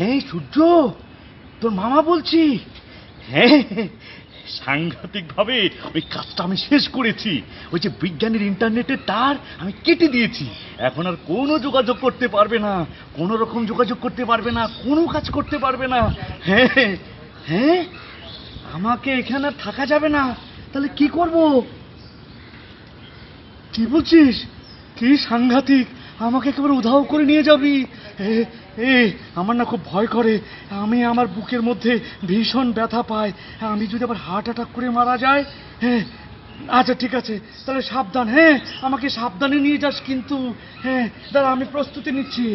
হ্যাঁ সূর্য তোর মামা বলছি হ্যাঁ সাংঘাতিকভাবে ওই কাজটা আমি শেষ করেছি ওই যে বিজ্ঞানীর ইন্টারনেটে তার আমি কেটে দিয়েছি এখন আর কোনো যোগাযোগ করতে পারবে না কোনো রকম যোগাযোগ করতে পারবে না কোনো কাজ করতে পারবে না হ্যাঁ হ্যাঁ আমাকে এখানে থাকা যাবে না তাহলে কি করব কি বলছিস কি সাংঘাতিক আমাকে একেবারে উধাও করে নিয়ে যাবি এ আমার না খুব ভয় করে আমি আমার বুকের মধ্যে ভীষণ ব্যথা পাই আমি যদি আবার হার্ট অ্যাটাক করে মারা যায় হ্যাঁ আচ্ছা ঠিক আছে তাহলে সাবধান হ্যাঁ আমাকে সাবধানে নিয়ে যাস কিন্তু হ্যাঁ দাঁড়া আমি প্রস্তুতি নিচ্ছি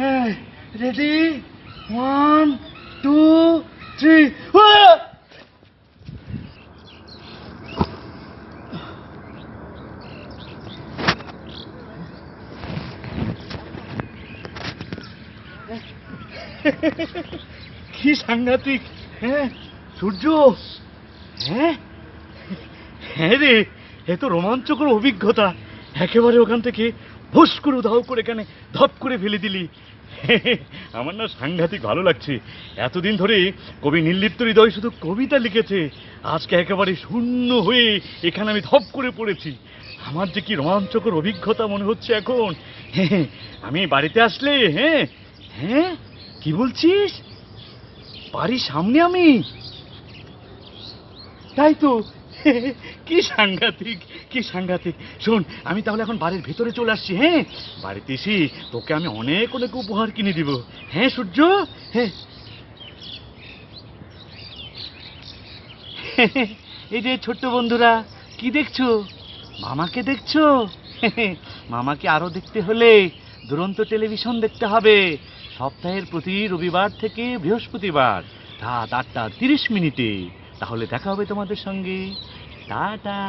হ্যাঁ রেডি ওয়ান টু থ্রি ও কি সাংঘাতিক হ্যাঁ সূর্য হ্যাঁ হ্যাঁ রে এ তো রোমাঞ্চকর অভিজ্ঞতা একেবারে ওখান থেকে ভোস করে উধাও করে এখানে ধপ করে ফেলে দিলি আমার না সাংঘাতিক ভালো লাগছে এতদিন ধরে কবি নির্লিপ্ত হৃদয় শুধু কবিতা লিখেছে আজকে একেবারে শূন্য হয়ে এখানে আমি ধপ করে পড়েছি আমার যে কি রোমাঞ্চকর অভিজ্ঞতা মনে হচ্ছে এখন হ্যাঁ, হ্যাঁ, আমি বাড়িতে আসলে হ্যাঁ হ্যাঁ কি বলছিস বাড়ির সামনে আমি তাই তো কি সাংঘাতিক কি সাংঘাতিক শোন আমি তাহলে এখন বাড়ির ভেতরে চলে আসছি হ্যাঁ বাড়িতে এসি তোকে আমি অনেক অনেক উপহার কিনে দিব হ্যাঁ সূর্য হ্যাঁ এই যে ছোট্ট বন্ধুরা কি দেখছো মামাকে দেখছো মামাকে আরও দেখতে হলে দুরন্ত টেলিভিশন দেখতে হবে সপ্তাহের প্রতি রবিবার থেকে বৃহস্পতিবার রাত আটটা তিরিশ মিনিটে তাহলে দেখা হবে তোমাদের সঙ্গে টাটা